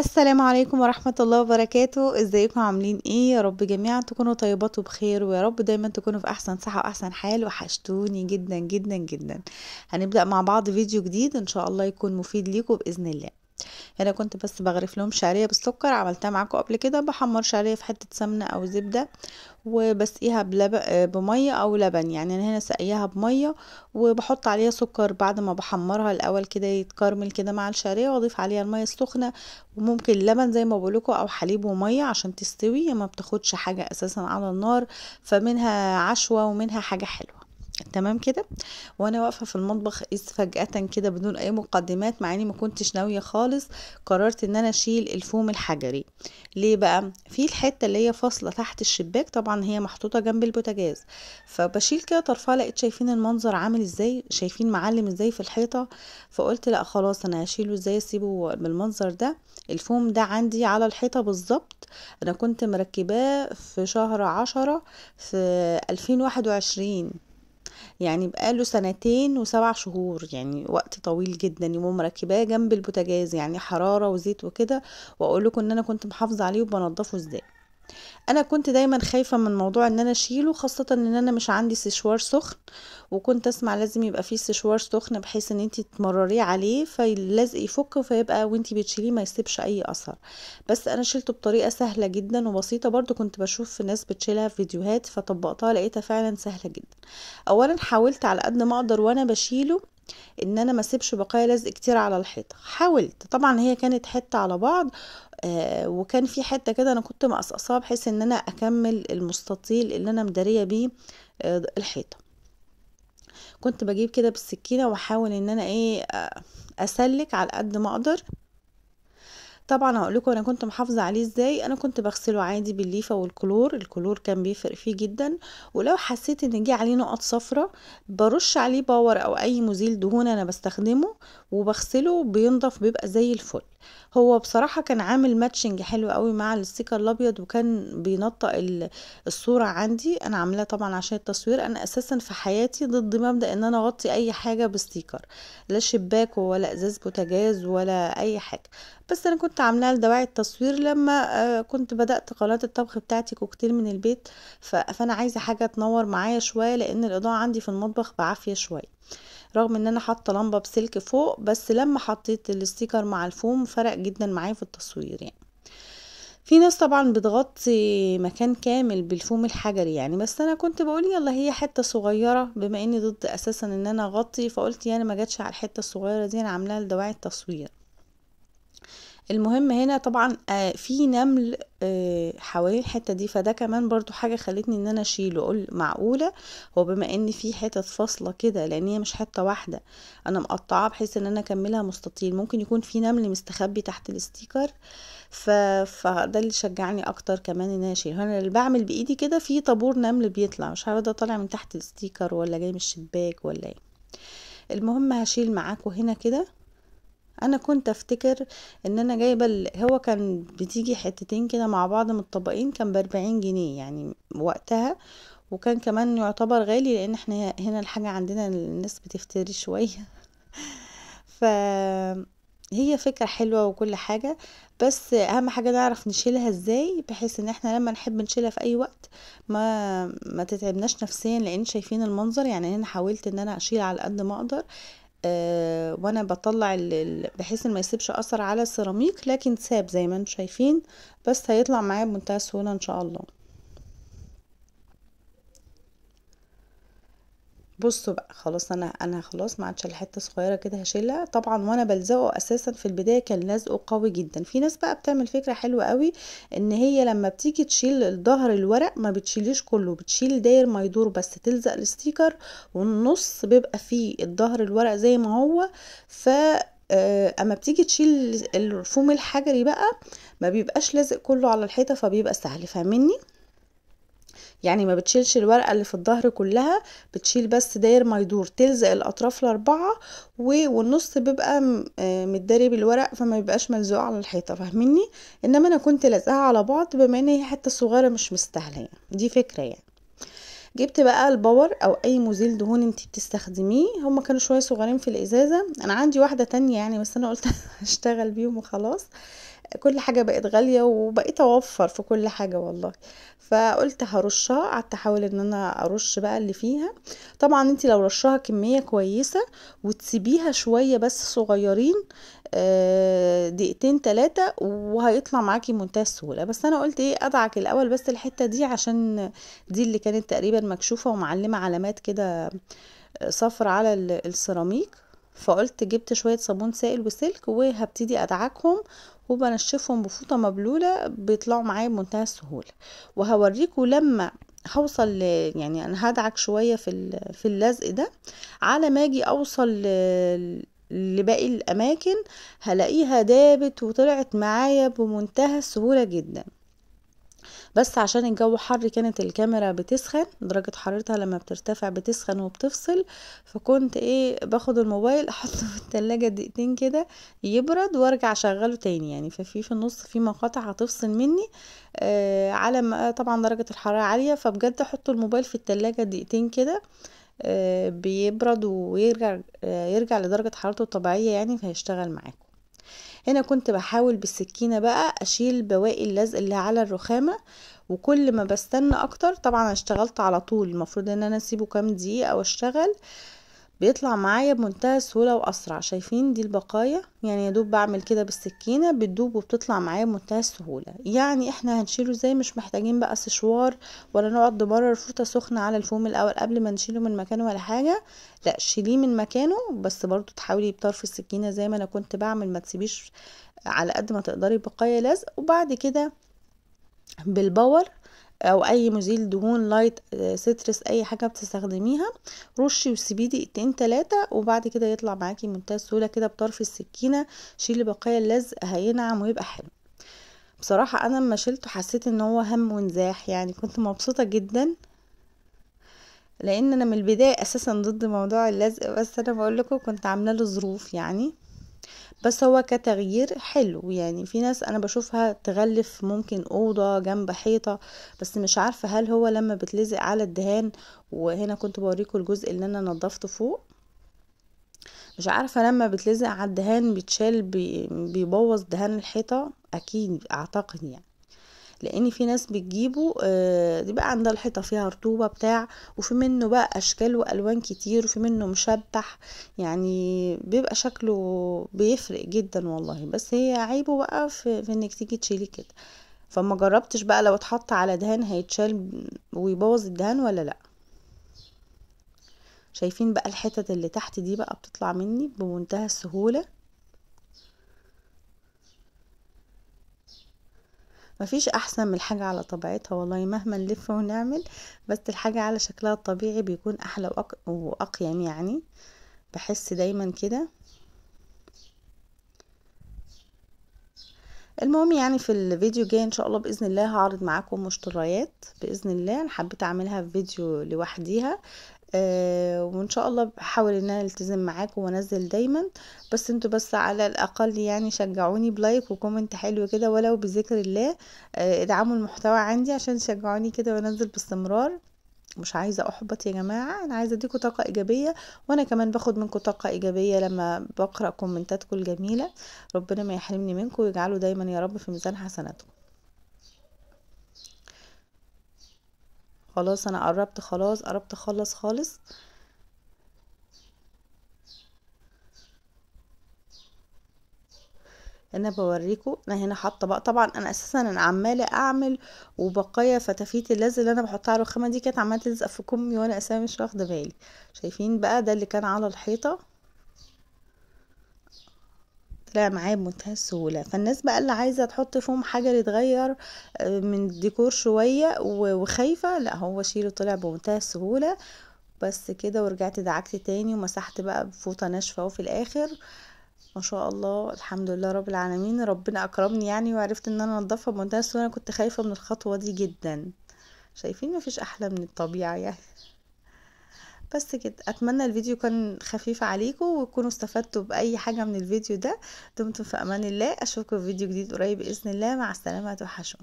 السلام عليكم ورحمة الله وبركاته ازيكم عاملين ايه يا رب جميعا تكونوا طيبات وبخير ويا رب دايما تكونوا في احسن صحة واحسن حال وحشتوني جدا جدا جدا هنبدأ مع بعض فيديو جديد ان شاء الله يكون مفيد ليكم باذن الله هنا يعني كنت بس بغرف لهم شعريه بالسكر عملتها معاكم قبل كده بحمر شعريه في حته سمنه او زبده وبسقيها بميه او لبن يعني انا هنا سقياها بميه وبحط عليها سكر بعد ما بحمرها الاول كده يتكرمل كده مع الشعريه واضيف عليها الميه السخنه وممكن لبن زي ما بقولكوا او حليب وميه عشان تستوي ما بتاخدش حاجه اساسا على النار فمنها عشوه ومنها حاجه حلوه تمام كده وانا واقفه في المطبخ اذ فجاه كده بدون اي مقدمات مع اني ما كنتش ناويه خالص قررت ان انا اشيل الفوم الحجري ليه بقى في الحته اللي هي فاصله تحت الشباك طبعا هي محطوطه جنب البوتاجاز فبشيل كده طرفها لقيت شايفين المنظر عامل ازاي شايفين معلم ازاي في الحيطه فقلت لا خلاص انا هشيله ازاي اسيبه بالمنظر ده الفوم ده عندي على الحيطه بالظبط انا كنت مركباه في شهر عشرة في 2021 يعني بقاله سنتين وسبع شهور يعني وقت طويل جدا يقوموا مركباه جنب البوتاجاز يعني حراره وزيت وكده واقول لكم ان انا كنت محافظه عليه وبنضفه ازاي انا كنت دايما خايفه من موضوع ان انا اشيله خاصه ان انا مش عندي سشوار سخن وكنت اسمع لازم يبقى فيه سشوار سخن بحيث ان انت تمرريه عليه فيلزق يفك فيبقى وانت بتشيليه ما يسيبش اي اثر بس انا شيلته بطريقه سهله جدا وبسيطه برضو كنت بشوف في ناس بتشيلها في فيديوهات فطبقتها لقيتها فعلا سهله جدا اولا حاولت على قد ما اقدر وانا بشيله ان انا ما سيبش بقايا لزق كتير على الحيطه حاولت طبعا هي كانت حته على بعض آه وكان في حته كده انا كنت مقصقصاها بحيث ان انا اكمل المستطيل اللي انا مداريه بيه آه الحيطه كنت بجيب كده بالسكينه واحاول ان انا ايه آه، اسلك على قد ما اقدر طبعا هقول لكم انا كنت محافظه عليه ازاي انا كنت بغسله عادي بالليفه والكلور الكلور كان بيفرق فيه جدا ولو حسيت ان جه عليه نقط صفرة برش عليه باور او اي مزيل دهون انا بستخدمه وبغسله بينضف بيبقى زي الفل هو بصراحة كان عامل ماتشنج حلو قوي مع الستيكر الابيض وكان بينطق الصورة عندي انا عاملاه طبعا عشان التصوير انا اساسا في حياتي ضد مبدأ ان انا اغطي اي حاجة بستيكر لا شباك ولا ازاز بوتاجاز ولا اي حاجة بس انا كنت كنت لدواعي التصوير لما آه، كنت بدأت قناة الطبخ بتاعتي كوكتيل من البيت فأنا عايزة حاجة تنور معايا شوية لأن الإضاءة عندي في المطبخ بعافية شوية رغم ان انا حاطه لمبه بسلك فوق بس لما حطيت الستيكر مع الفوم فرق جدا معايا في التصوير يعني في ناس طبعا بتغطي مكان كامل بالفوم الحجري يعني بس انا كنت بقول يلا هي حته صغيره بما اني ضد اساسا ان انا اغطي فقلت يعني ما جاتش على الحته الصغيره دي انا عاملاها لدواعي التصوير المهم هنا طبعا آه، في نمل آه، حوالين الحته دي فده كمان برضو حاجه خلتني ان انا اشيله اقول معقوله هو بما ان في حتت فاصله كده لان هي مش حته واحده انا مقطعاه بحيث ان انا اكملها مستطيل ممكن يكون في نمل مستخبي تحت الاستيكر ف... فده اللي شجعني اكتر كمان ان انا اشيله انا اللي بعمل بايدي كده في طابور نمل بيطلع مش عارفه ده طالع من تحت الاستيكر ولا جاي من الشباك ولا ايه المهم هشيل معاكم هنا كده انا كنت افتكر ان انا جايبه ال... هو كان بتيجي حتتين كده مع بعض متطبقين كان باربعين جنيه يعني وقتها وكان كمان يعتبر غالي لان احنا هنا الحاجه عندنا الناس بتفتري شويه ف هي فكرة حلوة وكل حاجة بس اهم حاجة نعرف نشيلها ازاي بحيث ان احنا لما نحب نشيلها في اي وقت ما ما تتعبناش نفسيا لان شايفين المنظر يعني انا حاولت ان انا اشيل على قد ما اقدر آه، وانا بطلع بحيث ما يسيبش اثر على السيراميك لكن ساب زي ما انتم شايفين بس هيطلع معايا بمنتهى السهوله ان شاء الله بصوا بقى خلاص انا انا خلاص ما عادش الحته صغيره كده هشيلها طبعا وانا بلزقه اساسا في البدايه كان لزقه قوي جدا في ناس بقى بتعمل فكره حلوه قوي ان هي لما بتيجي تشيل ظهر الورق ما بتشيليش كله بتشيل داير ما يدور بس تلزق الستيكر والنص بيبقى فيه الظهر الورق زي ما هو ف آه، اما بتيجي تشيل الفوم الحجري بقى ما بيبقاش لازق كله على الحيطه فبيبقى سهل فاهميني يعني ما بتشيلش الورقة اللي في الظهر كلها بتشيل بس داير ما يدور تلزق الأطراف الأربعة والنص بيبقى آه، متداري بالورق فما بيبقاش ملزوق على الحيطة فاهميني إنما أنا كنت لازقاها على بعض بما إن هي حتة صغيرة مش مستاهلة يعني دي فكرة يعني جبت بقى الباور او اي مزيل دهون انتي بتستخدميه هما كانوا شويه صغيرين في الازازه انا عندي واحده تانية يعني بس انا قلت هشتغل بيهم وخلاص آه كل حاجة بقت غالية وبقيت أوفر في كل حاجة والله فقلت هرشها قعدت أحاول إن أنا أرش بقى اللي فيها طبعا أنت لو رشها كمية كويسة وتسيبيها شوية بس صغيرين آه، دقيقتين تلاتة وهيطلع معاكي منتهى السهولة بس أنا قلت إيه أدعك الأول بس الحتة دي عشان دي اللي كانت تقريبا مكشوفة ومعلمة علامات كده آه، صفر على السيراميك فقلت جبت شوية صابون سائل وسلك وهبتدي أدعكهم وبنشفهم بفوطة مبلولة بيطلعوا معايا بمنتهى السهولة وهوريكم لما هوصل يعني انا هدعك شوية في, في اللزق ده على ما اجي اوصل لباقي الاماكن هلاقيها دابت وطلعت معايا بمنتهى السهولة جدا بس عشان الجو حر كانت الكاميرا بتسخن درجة حرارتها لما بترتفع بتسخن وبتفصل فكنت ايه باخد الموبايل احطه في التلاجة دقيقتين كده يبرد وارجع اشغله تاني يعني ففي في النص في مقاطع هتفصل مني آه على ما آه، طبعا درجة الحرارة عالية فبجد احط الموبايل في التلاجة دقيقتين كده آه، بيبرد ويرجع آه، يرجع لدرجة حرارته الطبيعية يعني فهيشتغل معاكم هنا كنت بحاول بالسكينة بقى أشيل بواقي اللزق اللي على الرخامة وكل ما بستنى أكتر طبعا اشتغلت على طول المفروض ان انا اسيبه كام دقيقة واشتغل بيطلع معايا بمنتهى السهولة واسرع شايفين دي البقايا يعني يدوب بعمل كده بالسكينة بتدوب وبتطلع معايا بمنتهى السهولة يعني احنا هنشيله ازاي مش محتاجين بقى سشوار ولا نقعد نبرر فوطة سخنة على الفوم الاول قبل ما نشيله من مكانه ولا حاجة لا شيليه من مكانه بس برضو تحاولي بطرف السكينة زي ما انا كنت بعمل ما تسيبيش على قد ما تقدري بقايا لزق وبعد كده بالباور او اي مزيل دهون لايت آه، سترس اي حاجه بتستخدميها رشي وسيبيه دقيقتين تلاتة وبعد كده يطلع معاكي بمنتهى السهوله كده بطرف السكينه شيلي بقايا اللزق هينعم ويبقى حلو بصراحه انا لما شلته حسيت ان هو هم ونزاح يعني كنت مبسوطه جدا لان انا من البدايه اساسا ضد موضوع اللزق بس انا بقول لكم كنت عامله له ظروف يعني بس هو كتغيير حلو يعني في ناس انا بشوفها تغلف ممكن اوضه جنب حيطه بس مش عارفه هل هو لما بتلزق على الدهان وهنا كنت بوريكم الجزء اللي انا نضفته فوق مش عارفه لما بتلزق على الدهان بتشال بيبوظ دهان الحيطه اكيد اعتقد يعني لان في ناس بتجيبه آه، دي بقى عندها الحيطه فيها رطوبه بتاع وفي منه بقى اشكال والوان كتير وفي منه مشبح يعني بيبقى شكله بيفرق جدا والله بس هي عيبه بقى في, في انك تيجي تشيلي كده فما جربتش بقى لو اتحط على دهان هيتشال ويبوظ الدهان ولا لا شايفين بقى الحتت اللي تحت دي بقى بتطلع مني بمنتهى السهوله مفيش احسن من الحاجة على طبيعتها والله مهما نلف ونعمل بس الحاجة على شكلها الطبيعي بيكون احلى وأق... واقيم يعني بحس دايما كده المهم يعني في الفيديو الجاي ان شاء الله باذن الله هعرض معاكم مشتريات باذن الله انا حبيت اعملها في فيديو لوحديها آه، وان شاء الله بحاول ان انا التزم معاكم وانزل دايما بس انتوا بس على الاقل يعني شجعوني بلايك وكومنت حلو كده ولو بذكر الله آه، ادعموا المحتوى عندي عشان تشجعوني كده وانزل باستمرار مش عايزه احبط يا جماعه انا عايزه اديكم طاقه ايجابيه وانا كمان باخد منكم طاقه ايجابيه لما بقرا كومنتاتكم الجميله ربنا ما يحرمني منكم ويجعله دايما يا رب في ميزان حسناتكم خلاص انا قربت خلاص قربت اخلص خالص انا بوريكم انا هنا حاطه بقى طبعا انا اساسا انا عماله اعمل وبقايا فتافيت اللز اللي انا بحطها على الرخامه دي كانت عماله تلزق في كمي وانا اساسا مش واخده بالي شايفين بقى ده اللي كان على الحيطه طلع معايا بمنتهى السهولة فالناس بقى اللي عايزة تحط فيهم حاجة يتغير آه، من الديكور شوية وخايفة لا هو شيله طلع بمنتهى السهولة بس كده ورجعت دعكت تاني ومسحت بقى بفوطة ناشفة وفي الآخر ما شاء الله الحمد لله رب العالمين ربنا أكرمني يعني وعرفت إن أنا أنضفها بمنتهى السهولة أنا كنت خايفة من الخطوة دي جدا شايفين مفيش أحلى من الطبيعة يعني بس كده اتمنى الفيديو كان خفيف عليكم وتكونوا استفدتوا باي حاجه من الفيديو ده دمتم في امان الله اشوفكم في فيديو جديد قريب باذن الله مع السلامه توحشون